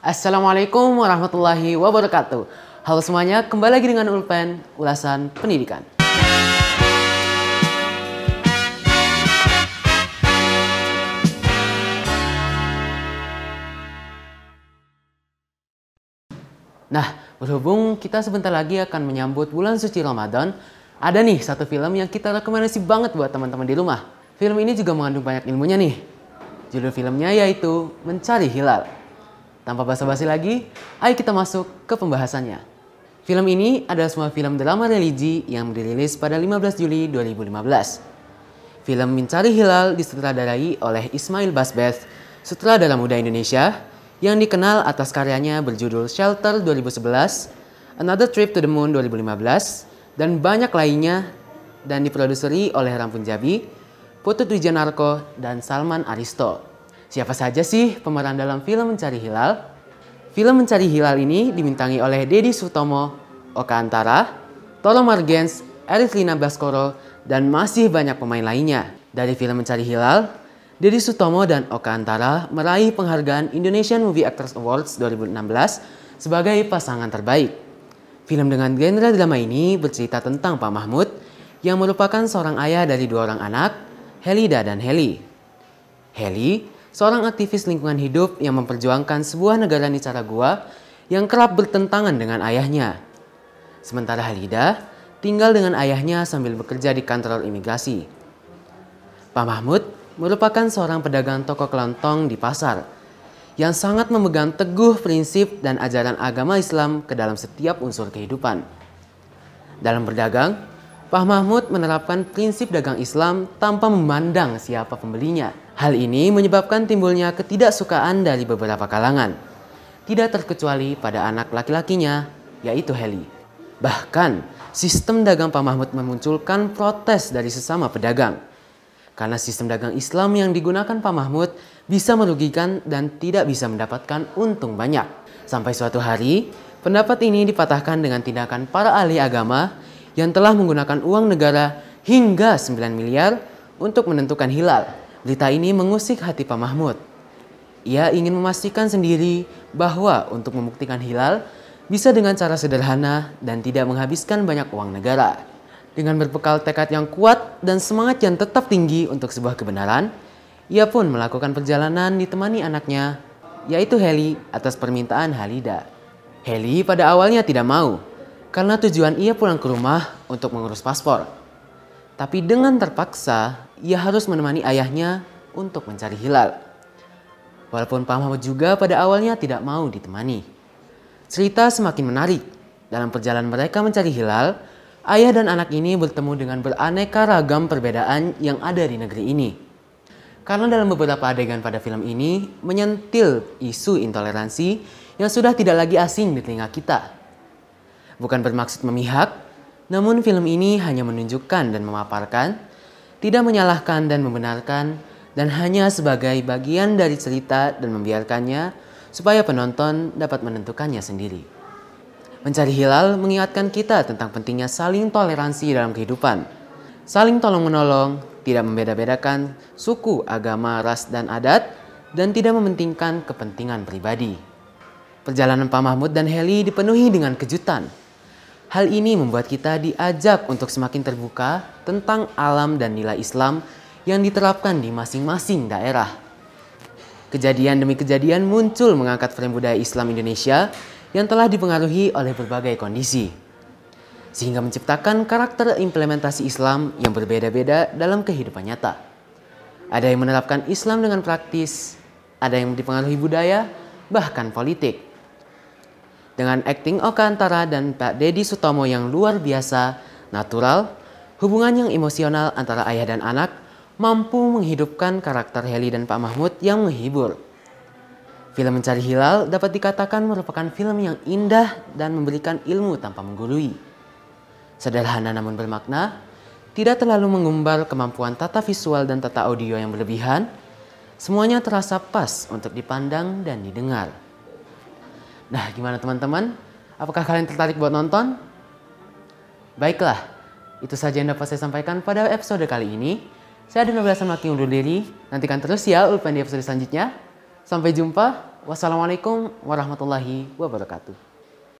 Assalamualaikum warahmatullahi wabarakatuh. Halo semuanya, kembali lagi dengan Ulpen, ulasan pendidikan. Nah, berhubung kita sebentar lagi akan menyambut bulan suci Ramadan, ada nih satu film yang kita rekomendasi banget buat teman-teman di rumah. Film ini juga mengandung banyak ilmunya nih. Judul filmnya yaitu Mencari Hilal. Tanpa basa-basi lagi, ayo kita masuk ke pembahasannya. Film ini adalah semua film drama religi yang dirilis pada 15 Juli 2015. Film Mencari Hilal disutradarai oleh Ismail Basbeth, sutradara muda Indonesia, yang dikenal atas karyanya berjudul Shelter 2011, Another Trip to the Moon 2015, dan banyak lainnya dan diproduseri oleh Rampun Jabi, Putut Wijanarko, dan Salman Aristo. Siapa saja sih pemeran dalam film Mencari Hilal? Film Mencari Hilal ini dimintangi oleh Dedi Sutomo, Oka Antara, Toro Margens, Lina Baskoro, dan masih banyak pemain lainnya. Dari film Mencari Hilal, Dedi Sutomo dan Oka Antara meraih penghargaan Indonesian Movie Actors Awards 2016 sebagai pasangan terbaik. Film dengan genre drama ini bercerita tentang Pak Mahmud yang merupakan seorang ayah dari dua orang anak, Helida dan Heli. Heli seorang aktivis lingkungan hidup yang memperjuangkan sebuah negara Nicaragua yang kerap bertentangan dengan ayahnya. Sementara Halida tinggal dengan ayahnya sambil bekerja di kantor imigrasi. Pak Mahmud merupakan seorang pedagang toko kelontong di pasar yang sangat memegang teguh prinsip dan ajaran agama Islam ke dalam setiap unsur kehidupan. Dalam berdagang, Pak Mahmud menerapkan prinsip dagang Islam tanpa memandang siapa pembelinya. Hal ini menyebabkan timbulnya ketidaksukaan dari beberapa kalangan. Tidak terkecuali pada anak laki-lakinya, yaitu Heli. Bahkan, sistem dagang Pak Mahmud memunculkan protes dari sesama pedagang. Karena sistem dagang Islam yang digunakan Pak Mahmud bisa merugikan dan tidak bisa mendapatkan untung banyak. Sampai suatu hari, pendapat ini dipatahkan dengan tindakan para ahli agama yang telah menggunakan uang negara hingga 9 miliar untuk menentukan hilal. Berita ini mengusik hati Pak Mahmud. Ia ingin memastikan sendiri bahwa untuk membuktikan hilal bisa dengan cara sederhana dan tidak menghabiskan banyak uang negara. Dengan berbekal tekad yang kuat dan semangat yang tetap tinggi untuk sebuah kebenaran, ia pun melakukan perjalanan ditemani anaknya, yaitu Heli atas permintaan Halida. Heli pada awalnya tidak mau karena tujuan ia pulang ke rumah untuk mengurus paspor. Tapi dengan terpaksa, ia harus menemani ayahnya untuk mencari hilal. Walaupun Pak Mahmud juga pada awalnya tidak mau ditemani. Cerita semakin menarik. Dalam perjalanan mereka mencari hilal, ayah dan anak ini bertemu dengan beraneka ragam perbedaan yang ada di negeri ini. Karena dalam beberapa adegan pada film ini menyentil isu intoleransi yang sudah tidak lagi asing di telinga kita. Bukan bermaksud memihak, namun film ini hanya menunjukkan dan memaparkan, tidak menyalahkan dan membenarkan, dan hanya sebagai bagian dari cerita dan membiarkannya supaya penonton dapat menentukannya sendiri. Mencari hilal mengingatkan kita tentang pentingnya saling toleransi dalam kehidupan. Saling tolong-menolong, tidak membeda-bedakan suku, agama, ras, dan adat, dan tidak mementingkan kepentingan pribadi. Perjalanan Pak Mahmud dan Heli dipenuhi dengan kejutan – Hal ini membuat kita diajak untuk semakin terbuka tentang alam dan nilai Islam yang diterapkan di masing-masing daerah. Kejadian demi kejadian muncul mengangkat frame budaya Islam Indonesia yang telah dipengaruhi oleh berbagai kondisi. Sehingga menciptakan karakter implementasi Islam yang berbeda-beda dalam kehidupan nyata. Ada yang menerapkan Islam dengan praktis, ada yang dipengaruhi budaya, bahkan politik dengan akting Oka Antara dan Pak Dedi Sutomo yang luar biasa, natural, hubungan yang emosional antara ayah dan anak mampu menghidupkan karakter Heli dan Pak Mahmud yang menghibur. Film Mencari Hilal dapat dikatakan merupakan film yang indah dan memberikan ilmu tanpa menggurui. Sederhana namun bermakna, tidak terlalu mengumbar kemampuan tata visual dan tata audio yang berlebihan, semuanya terasa pas untuk dipandang dan didengar. Nah, gimana teman-teman? Apakah kalian tertarik buat nonton? Baiklah, itu saja yang dapat saya sampaikan pada episode kali ini. Saya Adina Belasan Maki undur diri. Nantikan terus ya Ulpan di episode selanjutnya. Sampai jumpa. Wassalamualaikum warahmatullahi wabarakatuh.